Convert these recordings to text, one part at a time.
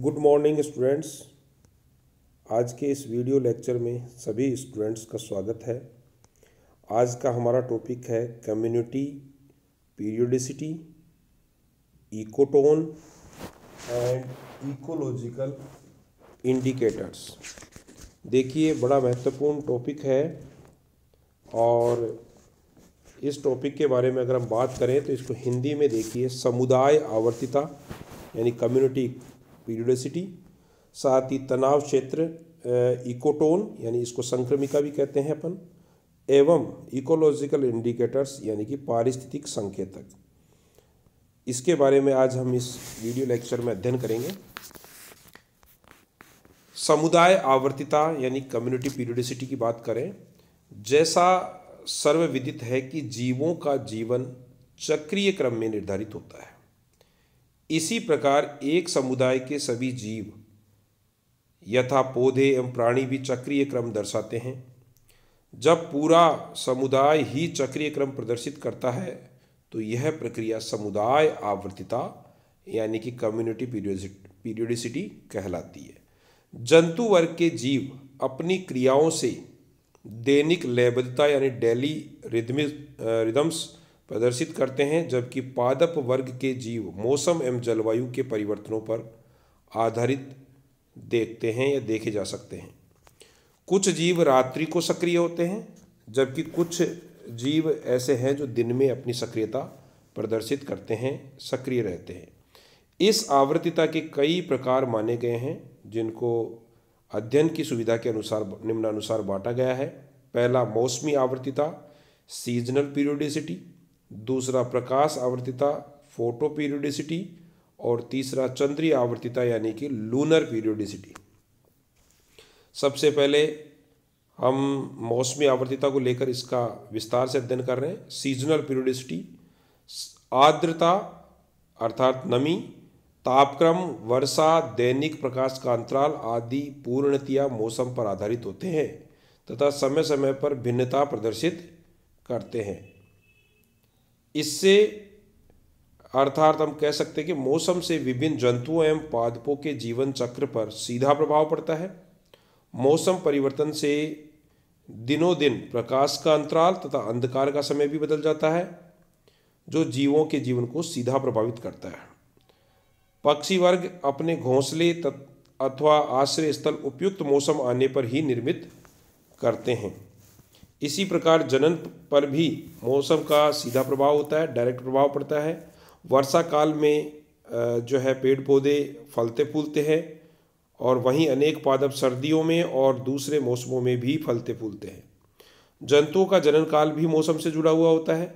Good morning students आज के इस वीडियो लेक्चर में सभी स्टूडेंट्स का स्वागत है आज का हमारा टॉपिक है community periodicity ecotone and ecological indicators देखिए बड़ा महत्वपूर्ण टॉपिक है और इस टॉपिक के बारे में अगर हम बात करें तो इसको हिंदी में देखिए समुदाय आवर्तिता यानी कम्युनिटी पीरियोडिसिटी साथ ही तनाव क्षेत्र इकोटोन यानी इसको संक्रमिका भी कहते हैं अपन एवं इकोलॉजिकल इंडिकेटर्स यानी कि पारिस्थितिक संकेतक इसके बारे में आज हम इस वीडियो लेक्चर में अध्ययन करेंगे समुदाय आवर्तिता यानी कम्युनिटी पीरियोडिसिटी की बात करें जैसा सर्वविदित है कि जीवों का जीवन चक्रीय क्रम में निर्धारित होता है इसी प्रकार एक समुदाय के सभी जीव यथा पौधे एवं प्राणी भी चक्रीय क्रम दर्शाते हैं जब पूरा समुदाय ही चक्रीय क्रम प्रदर्शित करता है तो यह प्रक्रिया समुदाय आवर्तिता यानी कि कम्युनिटी पीरियोडिसिटी कहलाती है जंतु वर्ग के जीव अपनी क्रियाओं से दैनिक लयबद्धता यानी डेली रिदमिस रिदम्स प्रदर्शित करते हैं जबकि पादप वर्ग के जीव मौसम एवं जलवायु के परिवर्तनों पर आधारित देखते हैं या देखे जा सकते हैं कुछ जीव रात्रि को सक्रिय होते हैं जबकि कुछ जीव ऐसे हैं जो दिन में अपनी सक्रियता प्रदर्शित करते हैं सक्रिय रहते हैं इस आवृत्तिता के कई प्रकार माने गए हैं जिनको अध्ययन की सुविधा के अनुसार निम्नानुसार बांटा गया है पहला मौसमी आवृत्तिता सीजनल पीरियोडिसिटी दूसरा प्रकाश आवर्तिता फोटो पीरियोडिसिटी और तीसरा चंद्रीय आवर्तिता यानी कि लूनर पीरियोडिसिटी सबसे पहले हम मौसमी आवर्तिता को लेकर इसका विस्तार से अध्ययन कर रहे हैं सीजनल पीरियोडिसिटी आर्द्रता अर्थात नमी तापक्रम वर्षा दैनिक प्रकाश का अंतराल आदि पूर्णतया मौसम पर आधारित होते हैं तथा समय समय पर भिन्नता प्रदर्शित करते हैं इससे अर्थात हम कह सकते हैं कि मौसम से विभिन्न जंतुओं एवं पादपों के जीवन चक्र पर सीधा प्रभाव पड़ता है मौसम परिवर्तन से दिनों दिन प्रकाश का अंतराल तथा अंधकार का समय भी बदल जाता है जो जीवों के जीवन को सीधा प्रभावित करता है पक्षी वर्ग अपने घोंसले अथवा आश्रय स्थल उपयुक्त मौसम आने पर ही निर्मित करते हैं इसी प्रकार जनन पर भी मौसम का सीधा प्रभाव होता है डायरेक्ट प्रभाव पड़ता है वर्षा काल में जो है पेड़ पौधे फलते फूलते हैं और वहीं अनेक पादप सर्दियों में और दूसरे मौसमों में भी फलते फूलते हैं जंतुओं का जनन काल भी मौसम से जुड़ा हुआ होता है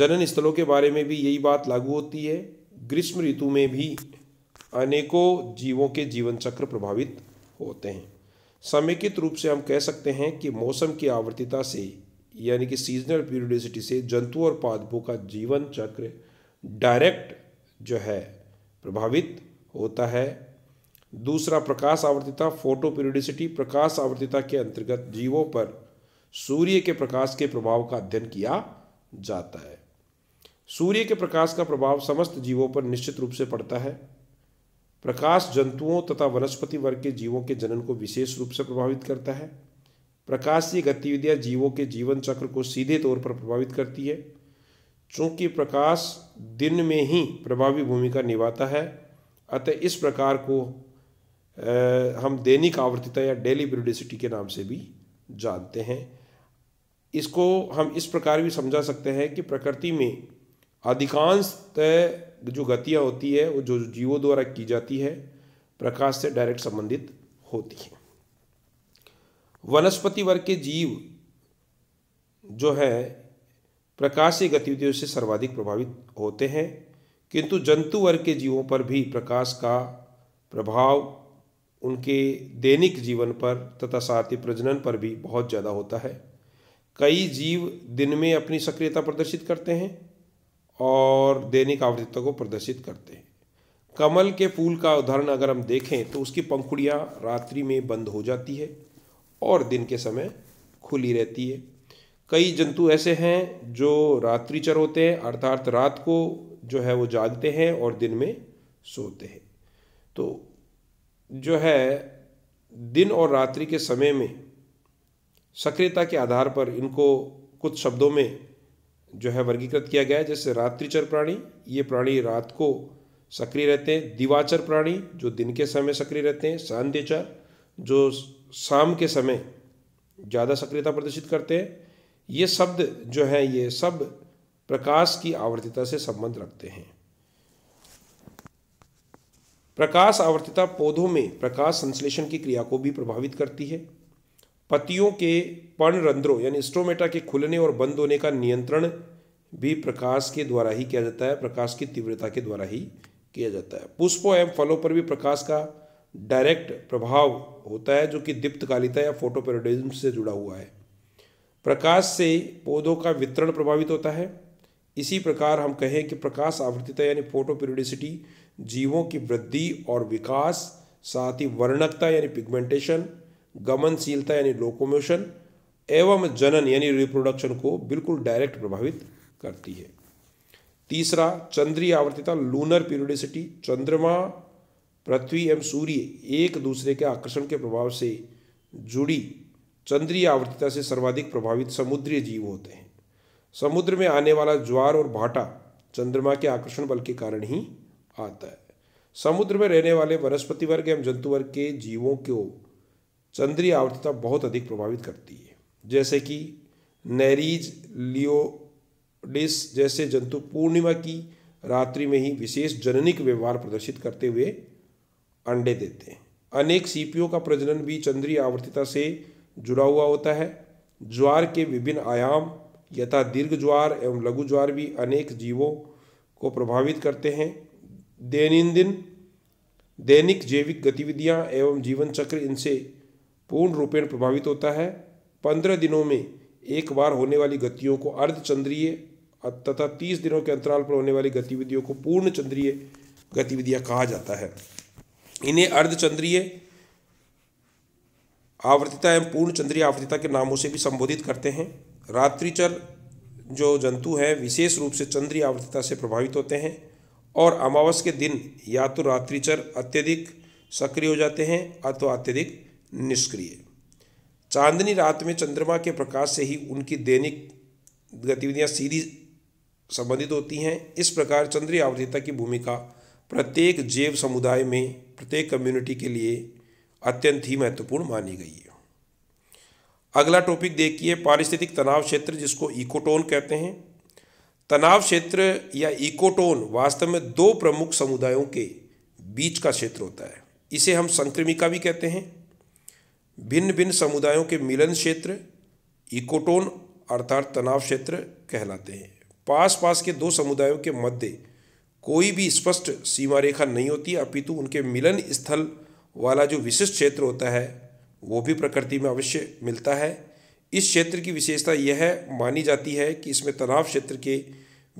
जनन स्थलों के बारे में भी यही बात लागू होती है ग्रीष्म ऋतु में भी अनेकों जीवों के जीवन चक्र प्रभावित होते हैं समेकित रूप से हम कह सकते हैं कि मौसम की आवर्तिता से यानी कि सीजनल पीरियडिसिटी से जंतु और पादपों का जीवन चक्र डायरेक्ट जो है प्रभावित होता है दूसरा प्रकाश आवर्तिता फोटो पीरियोडिसिटी प्रकाश आवर्तिता के अंतर्गत जीवों पर सूर्य के प्रकाश के प्रभाव का अध्ययन किया जाता है सूर्य के प्रकाश का प्रभाव समस्त जीवों पर निश्चित रूप से पड़ता है प्रकाश जंतुओं तथा वनस्पति वर्ग के जीवों के जनन को विशेष रूप से प्रभावित करता है प्रकाशीय गतिविधियाँ जीवों के जीवन चक्र को सीधे तौर पर प्रभावित करती है चूँकि प्रकाश दिन में ही प्रभावी भूमिका निभाता है अतः इस प्रकार को आ, हम दैनिक आवर्तिता या डेली पीरियडिसिटी के नाम से भी जानते हैं इसको हम इस प्रकार भी समझा सकते हैं कि प्रकृति में अधिकांशतः जो गतियाँ होती है वो जो जीवों द्वारा की जाती है प्रकाश से डायरेक्ट संबंधित होती है वनस्पति वर्ग के जीव जो है प्रकाशीय गतिविधियों से सर्वाधिक प्रभावित होते हैं किंतु जंतु वर्ग के जीवों पर भी प्रकाश का प्रभाव उनके दैनिक जीवन पर तथा साथ ही प्रजनन पर भी बहुत ज़्यादा होता है कई जीव दिन में अपनी सक्रियता प्रदर्शित करते हैं और दैनिक आवधिकता को प्रदर्शित करते हैं कमल के फूल का उदाहरण अगर हम देखें तो उसकी पंखुड़ियाँ रात्रि में बंद हो जाती है और दिन के समय खुली रहती है कई जंतु ऐसे हैं जो रात्रिचर होते हैं अर्थात रात को जो है वो जागते हैं और दिन में सोते हैं तो जो है दिन और रात्रि के समय में सक्रियता के आधार पर इनको कुछ शब्दों में जो है वर्गीकृत किया गया है जैसे रात्रिचर प्राणी ये प्राणी रात को सक्रिय रहते हैं दिवाचर प्राणी जो दिन के समय सक्रिय रहते हैं सांध्यचर जो शाम के समय ज़्यादा सक्रियता प्रदर्शित करते हैं ये शब्द जो हैं ये सब प्रकाश की आवर्तिता से संबंध रखते हैं प्रकाश आवर्तिता पौधों में प्रकाश संश्लेषण की क्रिया को भी प्रभावित करती है पतियों के पर्ण रंध्रों यानी स्टोमेटा के खुलने और बंद होने का नियंत्रण भी प्रकाश के द्वारा ही किया जाता है प्रकाश की तीव्रता के द्वारा ही किया जाता है पुष्पों एवं फलों पर भी प्रकाश का डायरेक्ट प्रभाव होता है जो कि दीप्तकालिता या फोटोपेरोडिज्म से जुड़ा हुआ है प्रकाश से पौधों का वितरण प्रभावित होता है इसी प्रकार हम कहें कि प्रकाश आवृत्तिता यानी फोटोपेरोडिसिटी जीवों की वृद्धि और विकास साथ ही वर्णकता यानी पिगमेंटेशन गमनशीलता यानी लोकोमोशन एवं जनन यानी रिप्रोडक्शन को बिल्कुल डायरेक्ट प्रभावित करती है तीसरा चंद्रीय आवर्तिता लूनर पीरियोडिसिटी चंद्रमा पृथ्वी एवं सूर्य एक दूसरे के आकर्षण के प्रभाव से जुड़ी चंद्रीय आवर्तिता से सर्वाधिक प्रभावित समुद्री जीव होते हैं समुद्र में आने वाला ज्वार और भाटा चंद्रमा के आकर्षण बल के कारण ही आता है समुद्र में रहने वाले वनस्पति वर्ग एवं जंतु वर्ग के जीवों को चंद्रीय आवर्तता बहुत अधिक प्रभावित करती है जैसे कि नैरीज लियोडिस जैसे जंतु पूर्णिमा की रात्रि में ही विशेष जननिक व्यवहार प्रदर्शित करते हुए अंडे देते हैं अनेक सीपियों का प्रजनन भी चंद्रीय आवर्तिता से जुड़ा हुआ होता है ज्वार के विभिन्न आयाम यथा दीर्घ ज्वार एवं लघु ज्वार भी अनेक जीवों को प्रभावित करते हैं दैनंदिन दैनिक जैविक गतिविधियां एवं जीवन चक्र इनसे पूर्ण रूपेण प्रभावित होता है पंद्रह दिनों में एक बार होने वाली गतियों को अर्धचंद्रीय तथा तीस दिनों के अंतराल पर होने वाली गतिविधियों को पूर्ण चंद्रीय गतिविधियां कहा जाता है इन्हें अर्धचंद्रीय आवृत्ता एवं पूर्ण चंद्रीय आवृत्ता के नामों से भी संबोधित करते हैं रात्रिचर जो जंतु हैं विशेष रूप से चंद्रीय आवृत्ता से प्रभावित होते हैं और अमावस के दिन या तो रात्रिचर अत्यधिक सक्रिय हो जाते हैं अथवा अत्यधिक निष्क्रिय चांदनी रात में चंद्रमा के प्रकाश से ही उनकी दैनिक गतिविधियां सीधी संबंधित होती हैं इस प्रकार चंद्रीय आवधिता की भूमिका प्रत्येक जैव समुदाय में प्रत्येक कम्युनिटी के लिए अत्यंत ही महत्वपूर्ण मानी गई है अगला टॉपिक देखिए पारिस्थितिक तनाव क्षेत्र जिसको इकोटोन कहते हैं तनाव क्षेत्र या इकोटोन वास्तव में दो प्रमुख समुदायों के बीच का क्षेत्र होता है इसे हम संक्रमिका भी कहते हैं भिन्न भिन्न समुदायों के मिलन क्षेत्र इकोटोन अर्थात तनाव क्षेत्र कहलाते हैं पास पास के दो समुदायों के मध्य कोई भी स्पष्ट सीमा रेखा नहीं होती अपितु उनके मिलन स्थल वाला जो विशिष्ट क्षेत्र होता है वो भी प्रकृति में अवश्य मिलता है इस क्षेत्र की विशेषता यह मानी जाती है कि इसमें तनाव क्षेत्र के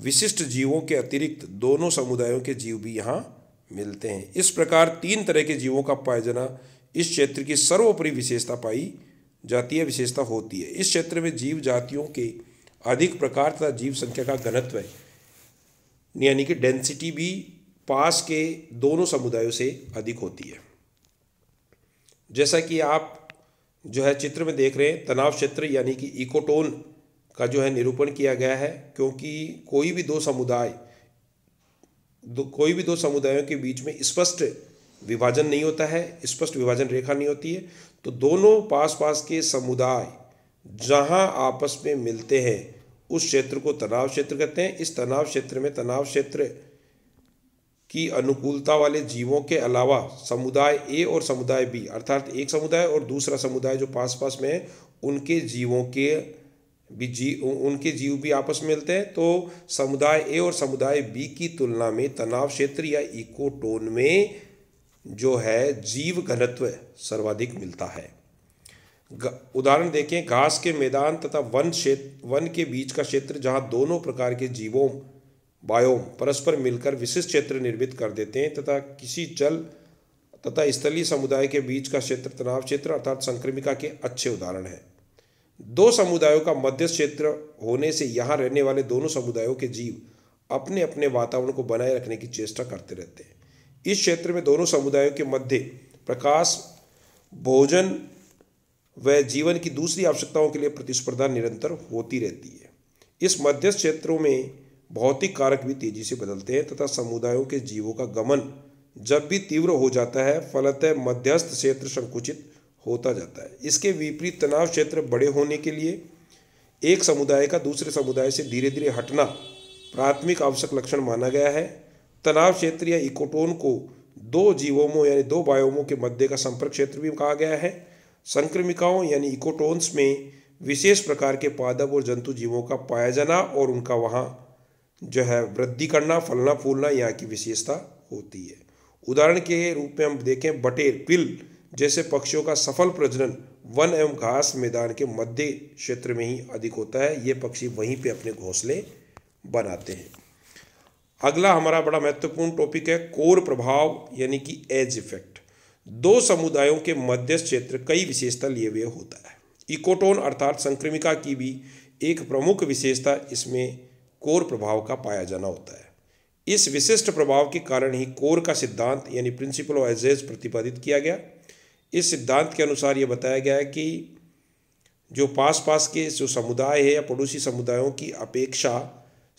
विशिष्ट जीवों के अतिरिक्त दोनों समुदायों के जीव भी यहाँ मिलते हैं इस प्रकार तीन तरह के जीवों का पायजना इस क्षेत्र की सर्वोपरि विशेषता पाई जाती है विशेषता होती है इस क्षेत्र में जीव जातियों के अधिक प्रकार तथा जीव संख्या का घनत्व है यानी कि डेंसिटी भी पास के दोनों समुदायों से अधिक होती है जैसा कि आप जो है चित्र में देख रहे हैं तनाव क्षेत्र यानी कि इकोटोन का जो है निरूपण किया गया है क्योंकि कोई भी दो समुदाय दो कोई भी दो समुदायों के बीच में स्पष्ट विभाजन नहीं होता है स्पष्ट विभाजन रेखा नहीं होती है तो दोनों पास पास के समुदाय जहाँ आपस में मिलते हैं उस क्षेत्र को तनाव क्षेत्र कहते हैं इस तनाव क्षेत्र में तनाव क्षेत्र की अनुकूलता वाले जीवों के अलावा समुदाय ए और समुदाय बी अर्थात एक समुदाय और दूसरा समुदाय जो पास पास में है उनके जीवों के भी जी उनके जीव भी आपस में मिलते हैं तो समुदाय ए और समुदाय बी की तुलना में तनाव क्षेत्र या इकोटोन में जो है जीव घनत्व सर्वाधिक मिलता है उदाहरण देखें घास के मैदान तथा वन क्षेत्र वन के बीच का क्षेत्र जहाँ दोनों प्रकार के जीवों बायोम परस्पर मिलकर विशिष्ट क्षेत्र निर्मित कर देते हैं तथा किसी जल तथा स्थलीय समुदाय के बीच का क्षेत्र तनाव क्षेत्र अर्थात संक्रमिका के अच्छे उदाहरण हैं दो समुदायों का मध्य क्षेत्र होने से यहाँ रहने वाले दोनों समुदायों के जीव अपने अपने वातावरण को बनाए रखने की चेष्टा करते रहते हैं इस क्षेत्र में दोनों समुदायों के मध्य प्रकाश भोजन व जीवन की दूसरी आवश्यकताओं के लिए प्रतिस्पर्धा निरंतर होती रहती है इस मध्यस्थ क्षेत्रों में भौतिक कारक भी तेजी से बदलते हैं तथा समुदायों के जीवों का गमन जब भी तीव्र हो जाता है फलतः मध्यस्थ क्षेत्र संकुचित होता जाता है इसके विपरीत तनाव क्षेत्र बड़े होने के लिए एक समुदाय का दूसरे समुदाय से धीरे धीरे हटना प्राथमिक आवश्यक लक्षण माना गया है तनाव क्षेत्र या इकोटोन को दो जीवोमों यानी दो बायोमों के मध्य का संपर्क क्षेत्र भी कहा गया है संक्रमिकाओं यानी इकोटोन्स में विशेष प्रकार के पादप और जंतु जीवों का पाया जाना और उनका वहाँ जो है वृद्धि करना फलना फूलना यहाँ की विशेषता होती है उदाहरण के रूप में हम देखें बटेर पिल जैसे पक्षियों का सफल प्रजनन वन एवं घास मैदान के मध्य क्षेत्र में ही अधिक होता है ये पक्षी वहीं पे अपने घोंसले बनाते हैं अगला हमारा बड़ा महत्वपूर्ण टॉपिक है कोर प्रभाव यानी कि एज इफेक्ट दो समुदायों के मध्य क्षेत्र कई विशेषता लिए हुए होता है इकोटोन अर्थात संक्रमिका की भी एक प्रमुख विशेषता इसमें कोर प्रभाव का पाया जाना होता है इस विशिष्ट प्रभाव के कारण ही कोर का सिद्धांत यानी प्रिंसिपल ऑफ एजेज प्रतिपादित किया गया इस सिद्धांत के अनुसार ये बताया गया है कि जो पास पास के जो समुदाय है या पड़ोसी समुदायों की अपेक्षा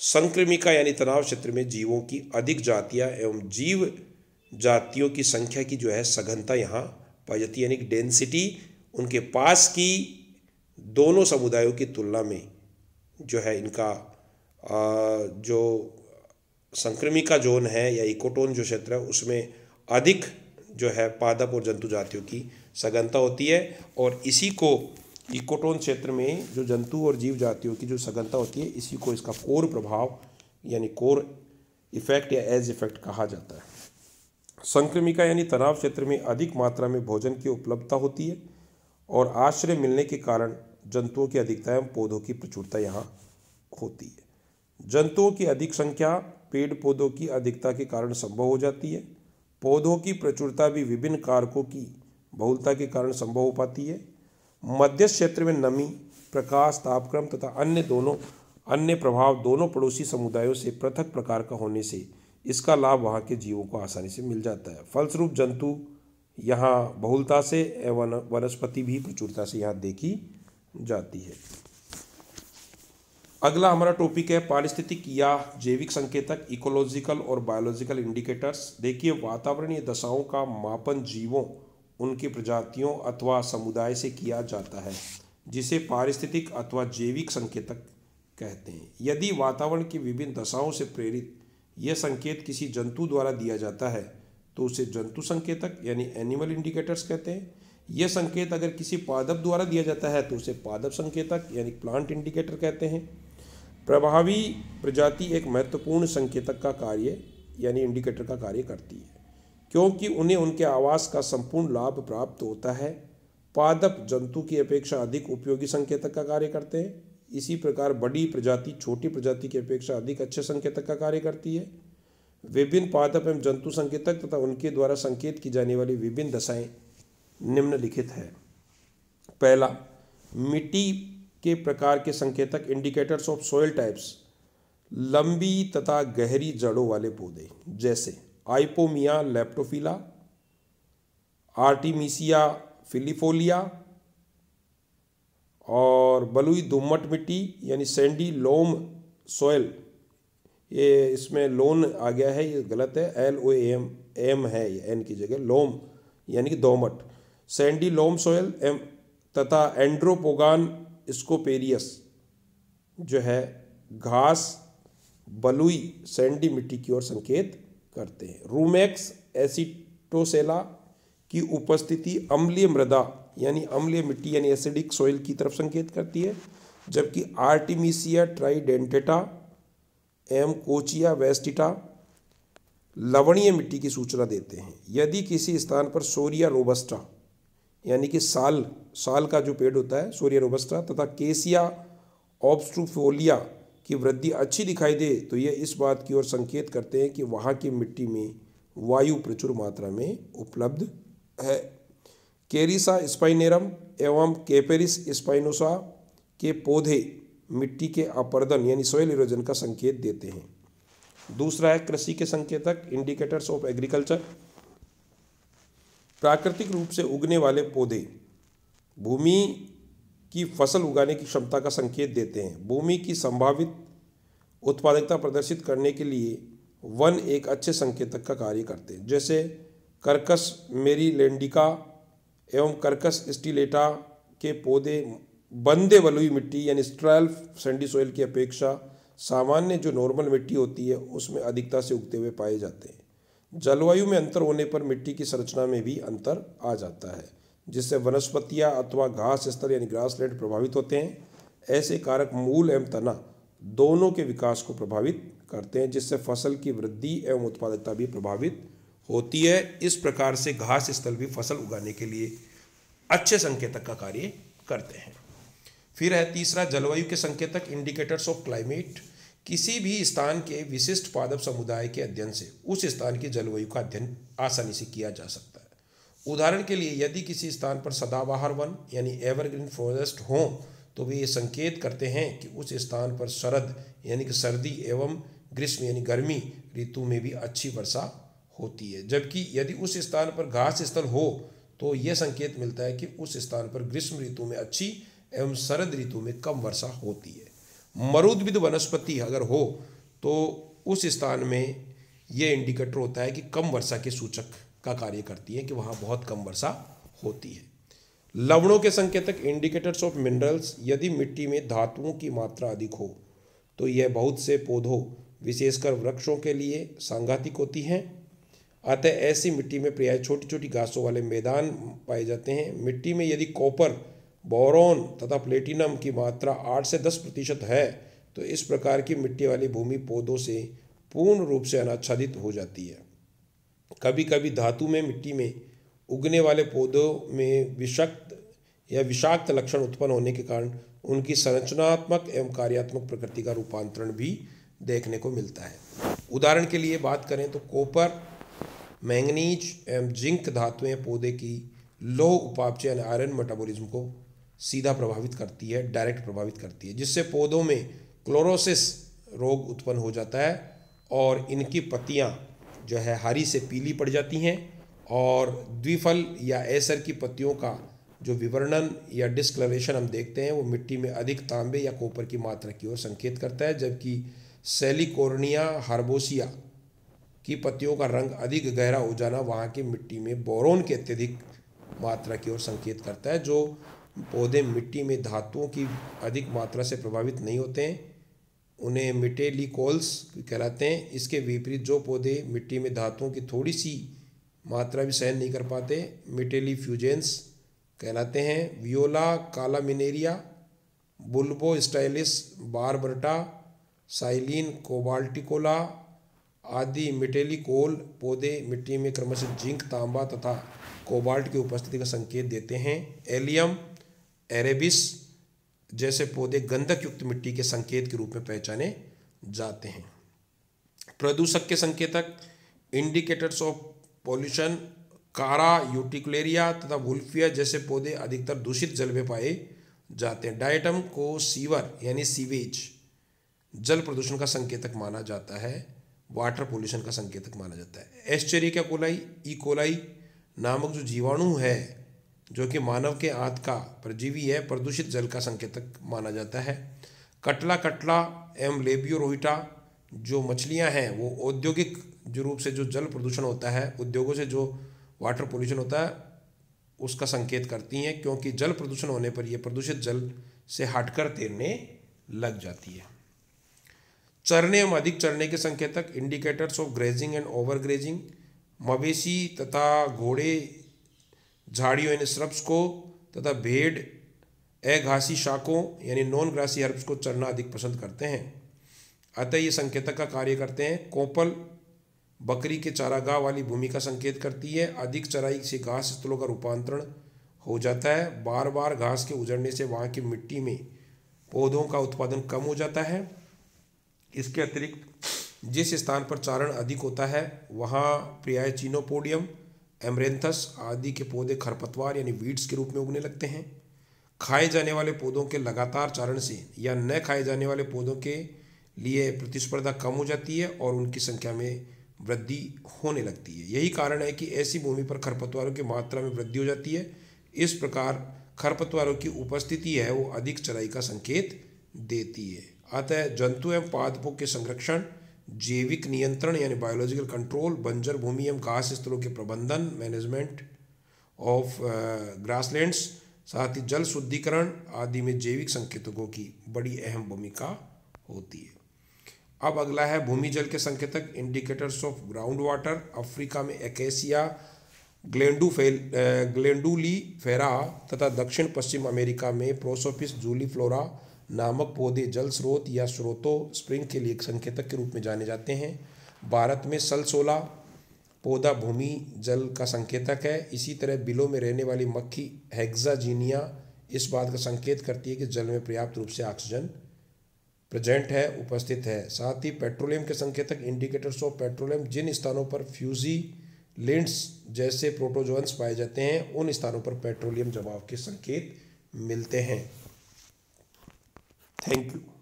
संक्रमिका यानी तनाव क्षेत्र में जीवों की अधिक जातियाँ एवं जीव जातियों की संख्या की जो है सघनता यहाँ पाई जाती है यानी डेंसिटी उनके पास की दोनों समुदायों की तुलना में जो है इनका जो संक्रमिका जोन है या इकोटोन जो क्षेत्र है उसमें अधिक जो है पादप और जंतु जातियों की सघनता होती है और इसी को इकोटोन क्षेत्र में जो जंतु और जीव जातियों की जो सघनता होती है इसी को इसका कोर प्रभाव यानी कोर इफेक्ट या एज इफेक्ट कहा जाता है संक्रमिका यानी तनाव क्षेत्र में अधिक मात्रा में भोजन की उपलब्धता होती है और आश्रय मिलने के कारण जंतुओं की अधिकता एवं पौधों की प्रचुरता यहाँ होती है जंतुओं की अधिक संख्या पेड़ पौधों की अधिकता के कारण संभव हो जाती है पौधों की प्रचुरता भी विभिन्न कारकों की बहुलता के कारण संभव हो पाती है मध्य क्षेत्र में नमी प्रकाश तापक्रम तथा अन्य दोनों अन्य प्रभाव दोनों पड़ोसी समुदायों से पृथक प्रकार का होने से इसका लाभ वहाँ के जीवों को आसानी से मिल जाता है फलस्वरूप जंतु यहाँ बहुलता से एवं वनस्पति भी प्रचुरता से यहाँ देखी जाती है अगला हमारा टॉपिक है पारिस्थितिक या जैविक संकेतक इकोलॉजिकल और बायोलॉजिकल इंडिकेटर्स देखिए वातावरणीय दशाओं का मापन जीवों उनकी प्रजातियों अथवा समुदाय से किया जाता है जिसे पारिस्थितिक अथवा जैविक संकेतक कहते हैं यदि वातावरण की विभिन्न दशाओं से प्रेरित यह संकेत किसी जंतु द्वारा दिया जाता है तो उसे जंतु संकेतक यानी एनिमल इंडिकेटर्स कहते हैं यह संकेत अगर किसी पादप द्वारा दिया जाता है तो उसे पादप संकेतक यानी प्लांट इंडिकेटर कहते हैं प्रभावी प्रजाति एक महत्वपूर्ण संकेतक का कार्य यानी इंडिकेटर का कार्य करती है क्योंकि उन्हें उनके आवास का संपूर्ण लाभ प्राप्त होता है पादप जंतु की अपेक्षा अधिक उपयोगी संकेतक का कार्य करते हैं इसी प्रकार बड़ी प्रजाति छोटी प्रजाति की अपेक्षा अधिक अच्छे संकेतक का कार्य करती है विभिन्न पादप एवं जंतु संकेतक तथा उनके द्वारा संकेत की जाने वाली विभिन्न दशाएं निम्नलिखित है पहला मिट्टी के प्रकार के संकेतक इंडिकेटर्स ऑफ सोयल टाइप्स लंबी तथा गहरी जड़ों वाले पौधे जैसे आइपोमिया लेप्टोफिला आर्टिमिसिया फिलिफोलिया और बलुई दुमट मिट्टी यानी सैंडी लोम सोयल ये इसमें लोन आ गया है ये गलत है एल ओ एम एम है ये एन की जगह लोम यानी कि दोमट सैंडी लोम सोयल एम तथा एंड्रोपोगान स्कोपेरियस जो है घास बलुई सैंडी मिट्टी की ओर संकेत करते हैं रूमेक्स एसिटोसेला की उपस्थिति अम्लीय मृदा यानी अम्लीय मिट्टी यानी एसिडिक सॉइल की तरफ संकेत करती है जबकि आर्टिमिसिया ट्राइडेंटेटा एम कोचिया वेस्टिटा लवणीय मिट्टी की सूचना देते हैं यदि किसी स्थान पर सोरिया रोबस्टा यानी कि साल साल का जो पेड़ होता है सोरिया रोबस्टा तथा केसिया ऑब्स्ट्रूफोलिया की वृद्धि अच्छी दिखाई दे तो यह इस बात की ओर संकेत करते हैं कि वहाँ की मिट्टी में वायु प्रचुर मात्रा में उपलब्ध है केरिसा स्पाइनेरम एवं केपेरिस स्पाइनोसा के पौधे मिट्टी के अपर्दन यानी सोयल इरोजन का संकेत देते हैं दूसरा है कृषि के संकेतक इंडिकेटर्स ऑफ एग्रीकल्चर प्राकृतिक रूप से उगने वाले पौधे भूमि की फसल उगाने की क्षमता का संकेत देते हैं भूमि की संभावित उत्पादकता प्रदर्शित करने के लिए वन एक अच्छे संकेतक का कार्य करते हैं जैसे कर्कस मेरी लेंडिका एवं कर्कस स्टीलेटा के पौधे बंदे बलुई मिट्टी यानी स्ट्रैल सेंडी सोयल की अपेक्षा सामान्य जो नॉर्मल मिट्टी होती है उसमें अधिकता से उगते हुए पाए जाते हैं जलवायु में अंतर होने पर मिट्टी की संरचना में भी अंतर आ जाता है जिससे वनस्पतियाँ अथवा घास स्तर यानी ग्रासलैंड प्रभावित होते हैं ऐसे कारक मूल एवं तना दोनों के विकास को प्रभावित करते हैं जिससे फसल की वृद्धि एवं उत्पादकता भी प्रभावित होती है इस प्रकार से घास स्थल भी फसल उगाने के लिए अच्छे संकेतक का कार्य करते हैं फिर है तीसरा जलवायु के संकेतक इंडिकेटर्स ऑफ क्लाइमेट किसी भी स्थान के विशिष्ट पादप समुदाय के अध्ययन से उस स्थान की जलवायु का अध्ययन आसानी से किया जा सकता है उदाहरण के लिए यदि किसी स्थान पर सदाबहार वन यानी एवरग्रीन फॉरेस्ट हो तो वे ये संकेत करते हैं कि उस स्थान पर शरद यानी कि सर्दी एवं ग्रीष्म यानी गर्मी ऋतु में भी अच्छी वर्षा होती है जबकि यदि उस स्थान पर घास स्थल हो तो यह संकेत मिलता है कि उस स्थान पर ग्रीष्म ऋतु में अच्छी एवं शरद ऋतु में कम वर्षा होती है मरुद्विद वनस्पति अगर हो तो उस स्थान में यह इंडिकेटर होता है कि कम वर्षा के सूचक का कार्य करती है कि वहाँ बहुत कम वर्षा होती है लवणों के संकेतक इंडिकेटर्स ऑफ मिनरल्स यदि मिट्टी में धातुओं की मात्रा अधिक हो तो यह बहुत से पौधों विशेषकर वृक्षों के लिए सांघातिक होती हैं अतः ऐसी मिट्टी में प्राय छोटी छोटी घासों वाले मैदान पाए जाते हैं मिट्टी में यदि कॉपर बोरोन तथा प्लेटिनम की मात्रा आठ से दस प्रतिशत है तो इस प्रकार की मिट्टी वाली भूमि पौधों से पूर्ण रूप से अनाच्छादित हो जाती है कभी कभी धातु में मिट्टी में उगने वाले पौधों में विषक्त या विषाक्त लक्षण उत्पन्न होने के कारण उनकी संरचनात्मक एवं कार्यात्मक प्रकृति का रूपांतरण भी देखने को मिलता है उदाहरण के लिए बात करें तो कॉपर मैंगनीज एवं जिंक धातुएं पौधे की लोह उपापचय यानी आयरन मेटाबॉलिज्म को सीधा प्रभावित करती है डायरेक्ट प्रभावित करती है जिससे पौधों में क्लोरोसिस रोग उत्पन्न हो जाता है और इनकी पत्तियाँ जो है हरी से पीली पड़ जाती हैं और द्विफल या ऐसर की पत्तियों का जो विवरणन या डिस्कलरेशन हम देखते हैं वो मिट्टी में अधिक तांबे या कोपर की मात्रा की ओर संकेत करता है जबकि सेलिकोर्निया हार्बोसिया की पत्तियों का रंग अधिक गहरा हो जाना वहाँ की मिट्टी में बोरोन के अत्यधिक मात्रा की ओर संकेत करता है जो पौधे मिट्टी में धातुओं की अधिक मात्रा से प्रभावित नहीं होते हैं उन्हें कॉल्स कहलाते हैं इसके विपरीत जो पौधे मिट्टी में धातुओं की थोड़ी सी मात्रा भी सहन नहीं कर पाते मिटेली फ्यूजेंस कहलाते हैं वियोला काला मिनेरिया बुल्बो स्टाइलिस बारबर्टा साइलिन कोबाल्टिकोला आदि मिटेलिकोल पौधे मिट्टी में क्रमशः जिंक तांबा तथा कोबाल्ट की उपस्थिति का संकेत देते हैं एलियम एरेबिस जैसे पौधे गंधक युक्त मिट्टी के संकेत के रूप में पहचाने जाते हैं प्रदूषक के संकेतक इंडिकेटर्स ऑफ पॉल्यूशन कारा यूटिकुलेरिया तथा वुल्फिया जैसे पौधे अधिकतर दूषित जल में पाए जाते हैं डायटम को सीवर यानी सीवेज जल प्रदूषण का संकेतक माना जाता है वाटर पोल्यूशन का संकेतक माना जाता है Escherichia coli E e. Coli नामक जो जीवाणु है जो कि मानव के आंत का परजीवी है प्रदूषित जल का संकेतक माना जाता है कटला कटला एवं लेबियो जो मछलियां हैं वो औद्योगिक जो रूप से जो जल प्रदूषण होता है उद्योगों से जो वाटर पोल्यूशन होता है उसका संकेत करती हैं क्योंकि जल प्रदूषण होने पर यह प्रदूषित जल से हटकर तैरने लग जाती है चरने एवं अधिक चरने के संकेतक indicators of grazing and over grazing मवेशी तथा घोड़े झाड़ियों यानी स्रब्स को तथा भेड़ अघासी शाखों यानी नॉन ग्रासी हर्ब्स को चढ़ना अधिक पसंद करते हैं अतः ये संकेतक का कार्य करते हैं कोपल बकरी के चारागाह वाली भूमि का संकेत करती है अधिक चराई से घास स्थलों का रूपांतरण हो जाता है बार बार घास के उजड़ने से वहाँ की मिट्टी में पौधों का उत्पादन कम हो जाता है इसके अतिरिक्त जिस स्थान पर चारण अधिक होता है वहाँ प्रियाय चीनोपोडियम एमरेंथस आदि के पौधे खरपतवार यानी वीड्स के रूप में उगने लगते हैं खाए जाने वाले पौधों के लगातार चारण से या न खाए जाने वाले पौधों के लिए प्रतिस्पर्धा कम हो जाती है और उनकी संख्या में वृद्धि होने लगती है यही कारण है कि ऐसी भूमि पर खरपतवारों की मात्रा में वृद्धि हो जाती है इस प्रकार खरपतवारों की उपस्थिति है वो अधिक चराई का संकेत देती है अतः जंतु एवं पादपों के संरक्षण जैविक नियंत्रण यानी बायोलॉजिकल कंट्रोल बंजर भूमि एवं घास स्थलों के प्रबंधन मैनेजमेंट ऑफ ग्रासलैंड्स साथ ही जल शुद्धिकरण आदि में जैविक संकेतकों की बड़ी अहम भूमिका होती है अब अगला है भूमि जल के संकेतक indicators of ground water Africa में एकेसिया ग्लेंडू फेल ग्लेंडूली फेरा तथा दक्षिण पश्चिम अमेरिका में प्रोसोफिस जूली फ्लोरा नामक पौधे जल स्रोत या स्रोतों स्प्रिंग के लिए एक संकेतक के रूप में जाने जाते हैं भारत में सलसोला पौधा भूमि जल का संकेतक है इसी तरह बिलों में रहने वाली मक्खी हेग्जाजीनिया इस बात का संकेत करती है कि जल में पर्याप्त रूप से ऑक्सीजन प्रेजेंट है उपस्थित है साथ ही पेट्रोलियम के संकेतक इंडिकेटर्स ऑफ पेट्रोलियम जिन स्थानों पर फ्यूजी लिंट्स जैसे प्रोटोजोन्स पाए जाते हैं उन स्थानों पर पेट्रोलियम जमाव के संकेत मिलते हैं Thank you.